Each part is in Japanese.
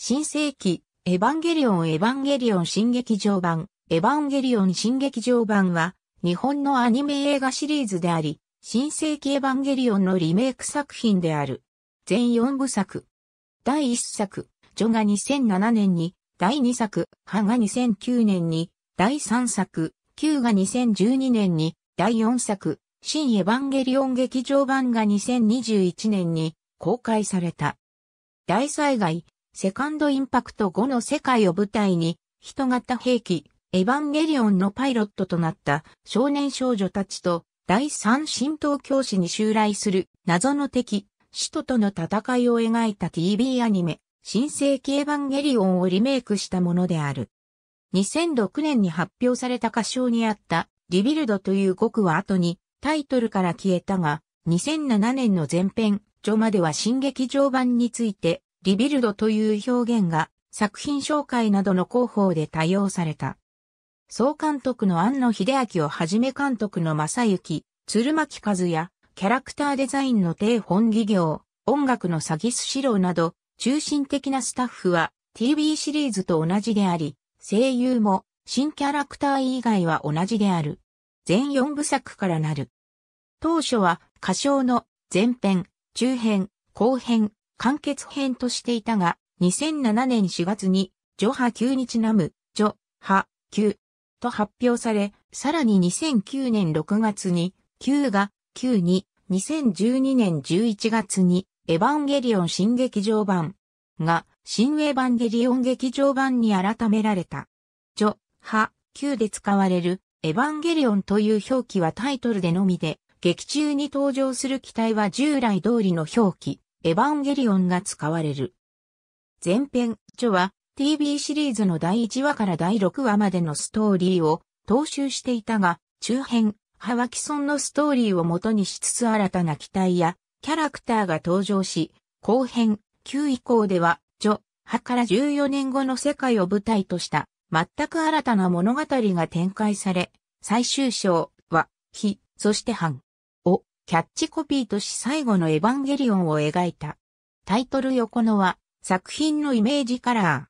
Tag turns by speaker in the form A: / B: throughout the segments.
A: 新世紀、エヴァンゲリオンエヴァンゲリオン新劇場版、エヴァンゲリオン新劇場版は、日本のアニメ映画シリーズであり、新世紀エヴァンゲリオンのリメイク作品である。全4部作。第1作、ジョが2007年に、第2作、ハが2009年に、第3作、Q が2012年に、第4作、新エヴァンゲリオン劇場版が2021年に公開された。大災害、セカンドインパクト5の世界を舞台に、人型兵器、エヴァンゲリオンのパイロットとなった少年少女たちと、第三神道教師に襲来する謎の敵、使徒との戦いを描いた TV アニメ、新世紀エヴァンゲリオンをリメイクしたものである。2006年に発表された歌唱にあったリビルドという語句は後にタイトルから消えたが、2007年の前編、序までは新劇場版についてリビルドという表現が作品紹介などの広報で多用された。総監督の安野秀明をはじめ監督の正幸、鶴巻和也、キャラクターデザインの低本技業、音楽の詐欺スシローなど、中心的なスタッフは TV シリーズと同じであり、声優も新キャラクター以外は同じである。全4部作からなる。当初は歌唱の前編、中編、後編、完結編としていたが、2007年4月に、ジョハ級にちなむ、ジョ、ハ、級と発表され、さらに2009年6月に、9が、9に、2012年11月に、エヴァンゲリオン新劇場版が、新エヴァンゲリオン劇場版に改められた。ジョ、ハ、9で使われる、エヴァンゲリオンという表記はタイトルでのみで、劇中に登場する機体は従来通りの表記。エヴァンゲリオンが使われる。前編、著は TV シリーズの第1話から第6話までのストーリーを踏襲していたが、中編、ハワキソンのストーリーを元にしつつ新たな機体やキャラクターが登場し、後編、9以降では、著、派から14年後の世界を舞台とした、全く新たな物語が展開され、最終章は、非、そして反。キャッチコピーとし最後のエヴァンゲリオンを描いた。タイトル横のは作品のイメージカラ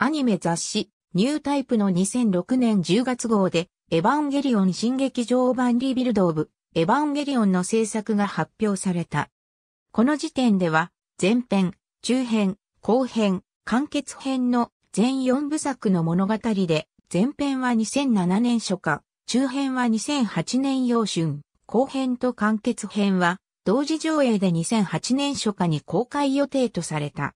A: ー。アニメ雑誌ニュータイプの2006年10月号でエヴァンゲリオン新劇場版リビルド・オブ・エヴァンゲリオンの制作が発表された。この時点では前編、中編、後編、完結編の全4部作の物語で前編は2007年初夏、中編は2008年陽春、後編と完結編は、同時上映で2008年初夏に公開予定とされた。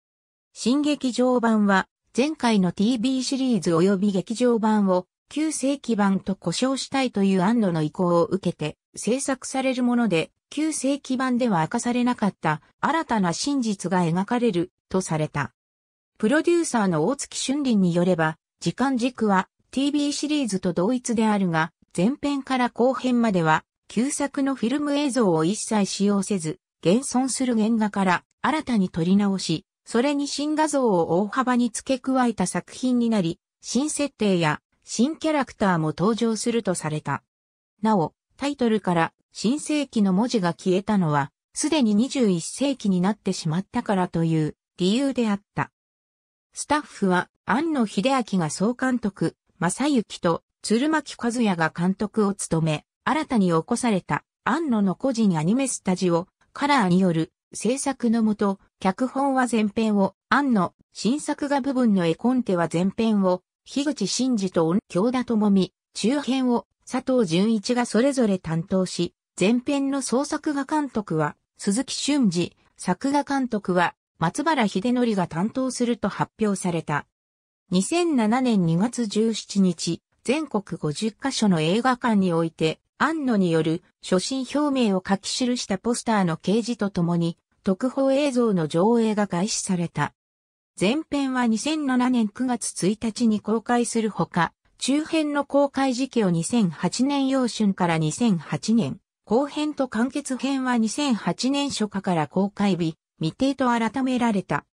A: 新劇場版は、前回の TV シリーズ及び劇場版を旧世紀版と呼称したいという安堵の意向を受けて制作されるもので、旧世紀版では明かされなかった新たな真実が描かれるとされた。プロデューサーの大月俊林によれば、時間軸は TV シリーズと同一であるが、前編から後編までは旧作のフィルム映像を一切使用せず、現存する原画から新たに撮り直し、それに新画像を大幅に付け加えた作品になり、新設定や新キャラクターも登場するとされた。なお、タイトルから新世紀の文字が消えたのは、すでに21世紀になってしまったからという理由であった。スタッフは、庵野秀明が総監督、正幸と鶴巻和也が監督を務め、新たに起こされた、安野の個人アニメスタジオ、カラーによる制作のもと、脚本は前編を、安野、新作画部分の絵コンテは前編を、樋口真嗣と京田智美、中編を佐藤淳一がそれぞれ担当し、前編の創作画監督は鈴木俊二、作画監督は松原秀則が担当すると発表された。2007年2月17日、全国50カ所の映画館において、安野による初心表明を書き記したポスターの掲示とともに、特報映像の上映が開始された。前編は2007年9月1日に公開するほか、中編の公開時期を2008年陽春から2008年、後編と完結編は2008年初夏から公開日、未定と改められた。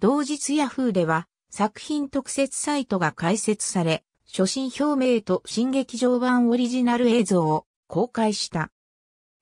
A: 同日ヤフーでは、作品特設サイトが開設され、初心表明と新劇場版オリジナル映像を公開した。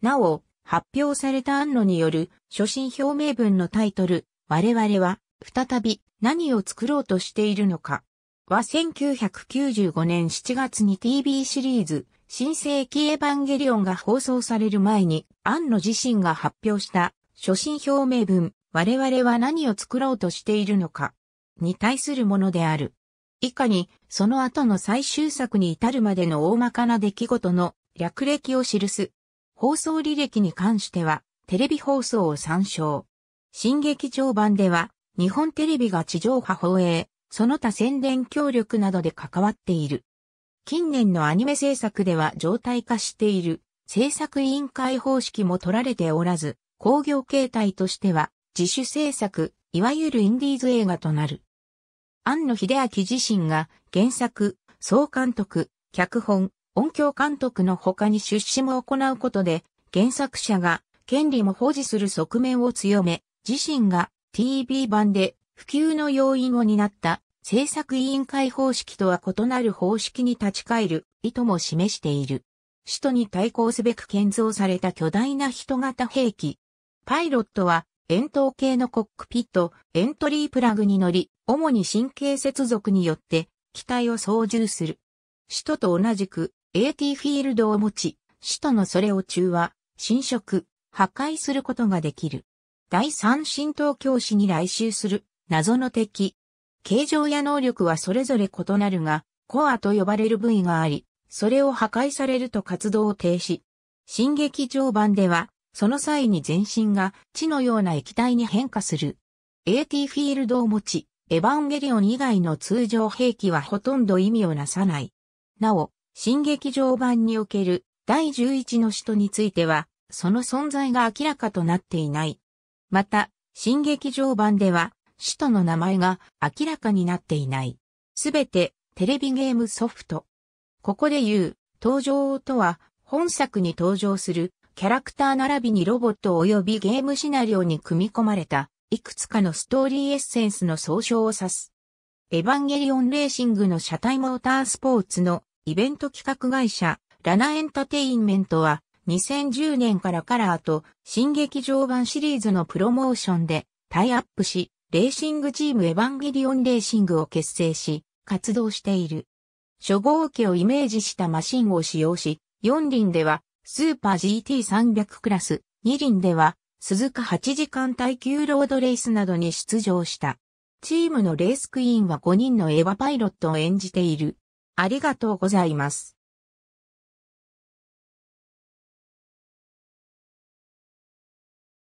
A: なお、発表された案のによる所信表明文のタイトル、我々は再び何を作ろうとしているのかは1995年7月に TV シリーズ新世紀エヴァンゲリオンが放送される前に、庵野自身が発表した所信表明文、我々は何を作ろうとしているのかに対するものである。以下に、その後の最終作に至るまでの大まかな出来事の略歴を記す。放送履歴に関しては、テレビ放送を参照。新劇場版では、日本テレビが地上波放映、その他宣伝協力などで関わっている。近年のアニメ制作では常態化している制作委員会方式も取られておらず、工業形態としては自主制作、いわゆるインディーズ映画となる。庵野秀明自身が原作、総監督、脚本、音響監督の他に出資も行うことで、原作者が権利も保持する側面を強め、自身が TV 版で普及の要因を担った制作委員会方式とは異なる方式に立ち返る意図も示している。首都に対抗すべく建造された巨大な人型兵器。パイロットは円筒形のコックピット、エントリープラグに乗り、主に神経接続によって機体を操縦する。首都と同じく AT フィールドを持ち、首都のそれを中和、侵食、破壊することができる。第三神道教師に来襲する謎の敵。形状や能力はそれぞれ異なるが、コアと呼ばれる部位があり、それを破壊されると活動を停止。進撃場版では、その際に全身が地のような液体に変化する。AT フィールドを持ち、エヴァンゲリオン以外の通常兵器はほとんど意味をなさない。なお、新劇場版における第11の使徒については、その存在が明らかとなっていない。また、新劇場版では、使徒の名前が明らかになっていない。すべてテレビゲームソフト。ここで言う、登場とは、本作に登場するキャラクター並びにロボット及びゲームシナリオに組み込まれた、いくつかのストーリーエッセンスの総称を指す。エヴァンゲリオンレーシングの車体モータースポーツのイベント企画会社、ラナエンタテインメントは、2010年からカラーと新劇場版シリーズのプロモーションでタイアップし、レーシングチームエヴァンゲリオンレーシングを結成し、活動している。初号機をイメージしたマシンを使用し、4輪ではスーパー GT300 クラス、2輪では鈴鹿8時間耐久ロードレースなどに出場した。チームのレースクイーンは5人のエヴァパイロットを演じている。ありがとうございます。